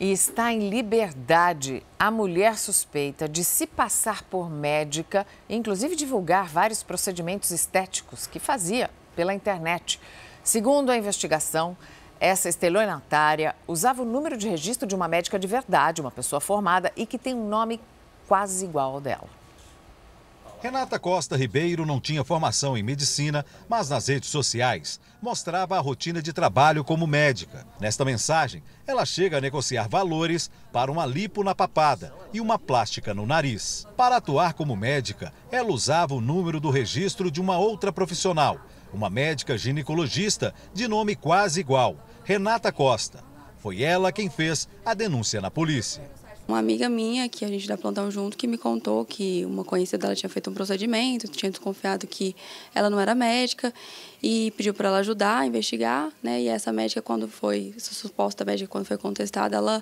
e está em liberdade. A mulher suspeita de se passar por médica, inclusive divulgar vários procedimentos estéticos que fazia pela internet. Segundo a investigação, essa estelionatária usava o número de registro de uma médica de verdade, uma pessoa formada e que tem um nome quase igual ao dela. Renata Costa Ribeiro não tinha formação em medicina, mas nas redes sociais mostrava a rotina de trabalho como médica. Nesta mensagem, ela chega a negociar valores para uma lipo na papada e uma plástica no nariz. Para atuar como médica, ela usava o número do registro de uma outra profissional, uma médica ginecologista de nome quase igual, Renata Costa. Foi ela quem fez a denúncia na polícia. Uma amiga minha, que a gente dá plantão junto, que me contou que uma conhecida dela tinha feito um procedimento, tinha desconfiado que ela não era médica e pediu para ela ajudar a investigar, né? E essa médica, quando foi, essa suposta médica, quando foi contestada, ela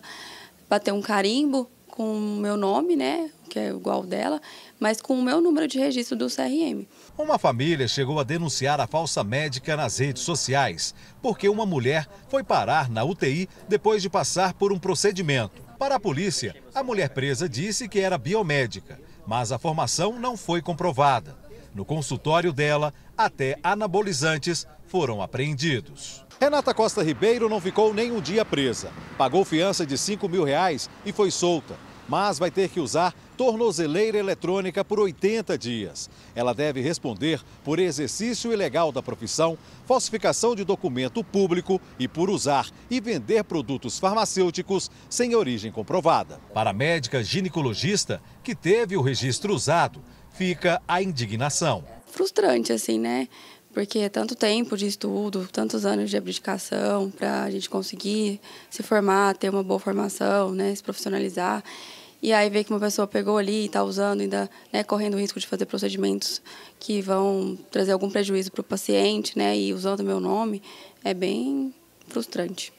bateu um carimbo com o meu nome, né, que é igual dela, mas com o meu número de registro do CRM. Uma família chegou a denunciar a falsa médica nas redes sociais, porque uma mulher foi parar na UTI depois de passar por um procedimento. Para a polícia, a mulher presa disse que era biomédica, mas a formação não foi comprovada. No consultório dela, até anabolizantes foram apreendidos. Renata Costa Ribeiro não ficou nem um dia presa. Pagou fiança de 5 mil reais e foi solta mas vai ter que usar tornozeleira eletrônica por 80 dias. Ela deve responder por exercício ilegal da profissão, falsificação de documento público e por usar e vender produtos farmacêuticos sem origem comprovada. Para a médica ginecologista que teve o registro usado, fica a indignação. Frustrante, assim, né? porque é tanto tempo de estudo, tantos anos de abdicação para a gente conseguir se formar, ter uma boa formação, né, se profissionalizar. E aí ver que uma pessoa pegou ali e está usando, ainda né, correndo o risco de fazer procedimentos que vão trazer algum prejuízo para o paciente, né, e usando meu nome, é bem frustrante.